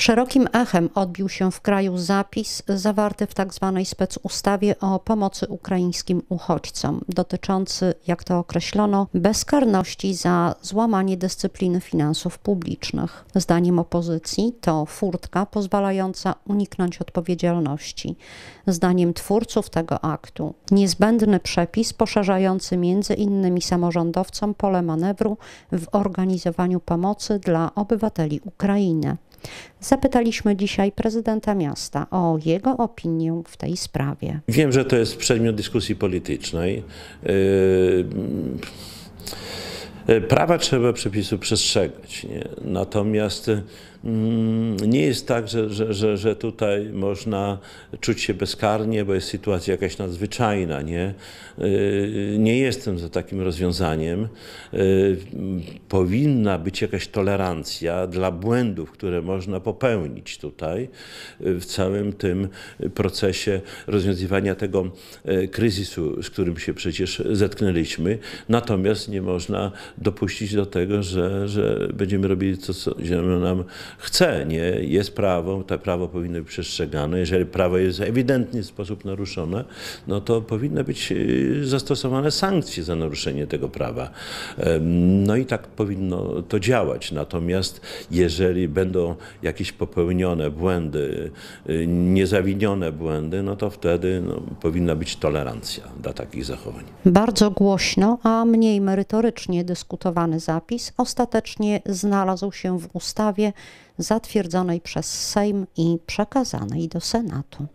Szerokim echem odbił się w kraju zapis zawarty w tzw. Tak specustawie o pomocy ukraińskim uchodźcom, dotyczący, jak to określono, bezkarności za złamanie dyscypliny finansów publicznych. Zdaniem opozycji to furtka pozwalająca uniknąć odpowiedzialności. Zdaniem twórców tego aktu niezbędny przepis poszerzający między innymi samorządowcom pole manewru w organizowaniu pomocy dla obywateli Ukrainy. Zapytaliśmy dzisiaj prezydenta miasta o jego opinię w tej sprawie. Wiem, że to jest przedmiot dyskusji politycznej. Yy... E, prawa trzeba przepisów przestrzegać. Nie? Natomiast mm, nie jest tak, że, że, że, że tutaj można czuć się bezkarnie, bo jest sytuacja jakaś nadzwyczajna. Nie, e, nie jestem za takim rozwiązaniem. E, powinna być jakaś tolerancja dla błędów, które można popełnić tutaj w całym tym procesie rozwiązywania tego kryzysu, z którym się przecież zetknęliśmy. Natomiast nie można dopuścić do tego, że, że będziemy robili to, co nam chce. Nie? Jest prawo, to prawo powinno być przestrzegane. Jeżeli prawo jest ewidentnie w sposób naruszone, no to powinny być y, zastosowane sankcje za naruszenie tego prawa. No i tak powinno to działać. Natomiast jeżeli będą jakieś popełnione błędy, y, niezawinione błędy, no to wtedy no, powinna być tolerancja dla takich zachowań. Bardzo głośno, a mniej merytorycznie dyskutujemy dyskutowany zapis ostatecznie znalazł się w ustawie zatwierdzonej przez Sejm i przekazanej do Senatu.